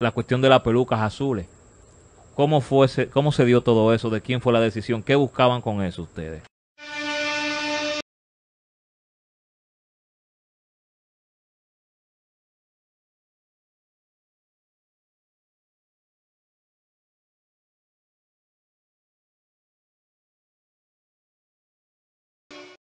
la cuestión de las pelucas azules. ¿Cómo, fue ¿Cómo se dio todo eso? ¿De quién fue la decisión? ¿Qué buscaban con eso ustedes?